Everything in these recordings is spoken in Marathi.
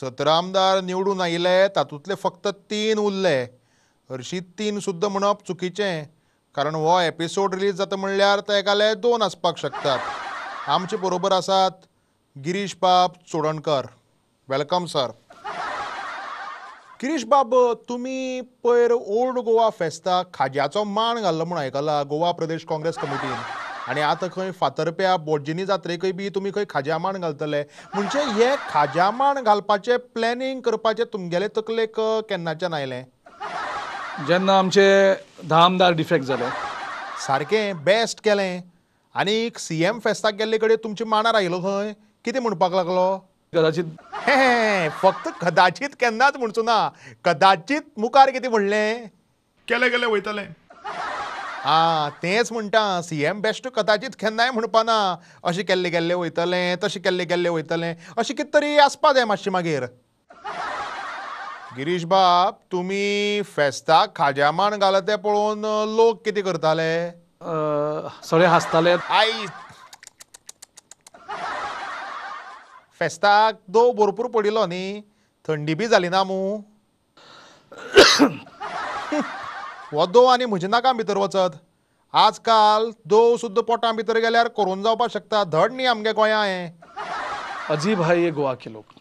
सतरा आमदार निवडून आयिल्ले तातूंतले फक्त तीन उरले हरशीं तीन सुद्दां म्हणप चुकीचें कारण हो एपिसोड रिलीज जाता म्हणल्यार तेकाले दोन आसपाक शकतात आमचे बरोबर आसात गिरीश बाब चोडणकर वेलकम सर गिरीश बाब तुम्ही पयर ओल्ड गोवा फेस्ताक खाज्याचो मान घाल्लो म्हूण आयकला गोवा प्रदेश काँग्रेस कमिटीन आनी आतां खंय फातरप्या बोडजिनी जात्रेकय बी तुम्ही खंय खाज्यामांड घालतले म्हणजे हे मांड घालपाचें प्लॅनिंग करपाचें तुमगेले तकलेक केन्नाच्यान आयलें जेन्ना आमचे धामदार डिफेक्ट झाले सारकें बेस्ट केले आणि सी एम फेस्ताक गेल्ले कडेन तुमच्या मांडार आयलो खंय कितें म्हणपाक लागलो कदाचित हे फक्त कदाचित केन्नाच म्हणचो ना कदाचित मुखार किती म्हणले केले गेले वयतलें आ तेच म्हणटा एम बेश्ट कदाचित केन्नाय म्हणपाना अशें केल्लें गेल्ले वयतले तशें केल्लें गेल्ले वयतलें अशें कित तरी आसपा जाय मातशें मागीर गिरीश बाब तुमी फेस्ताक खाज्या मांड घालत तें पळोवन लोक कितें करताले सगळे हांसताले आई फेस्ताक दो भरपूर पडिल्लो न्ही थंडी बी जाली ना मू हो आणि आनी म्हजे नाका भितर वचत आजकाल दोव सुद्दां पोटा भितर गेल्यार करून जावपाक शकता धड न्ही आमगे गोंया हें अजीब हा ये गोवा के लोक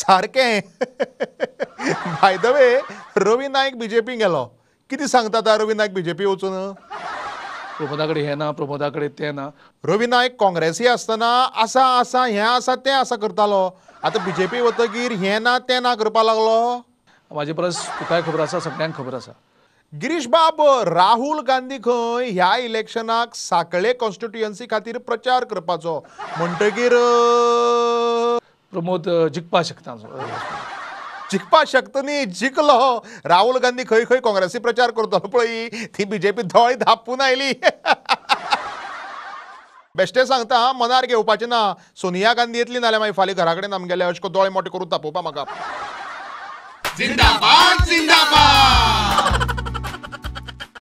सारकें by the way Ravi Naik BJP गेलो किती सांगता रवी नायक बीजेपी वचून प्रमोदाकडे हे ना प्रमोदाकडे ते ना रवी नायक काँग्रेसी असताना असा असा हे असा ते असा करतालो आता बीजेपी वतगीर हे ना ते ना करपा लागलो माझे परस तुकाय खबर असा सगळ्यांक खबर असा गिरीश बाब राहुल गांधी खंय ह्या इलेक्शनाक साकळे कॉन्स्टिट्युएन्सी खातीर प्रचार करपाचो म्हणटगीर प्रमोद जिखपा शकता जिखपा शकता न्ही जिखलो राहुल गांधी खंय खंय काँग्रेसी प्रचार करतलो पळय ती बीजेपी दोळे धापून आयली बेश्टे सांगता मनार घेवपाचें ना सोनिया गांधी येतली नाल्या मागीर फाल्यां घरा कडेन आमगेले अशें दोळे मोठे करून तापोवपा म्हाका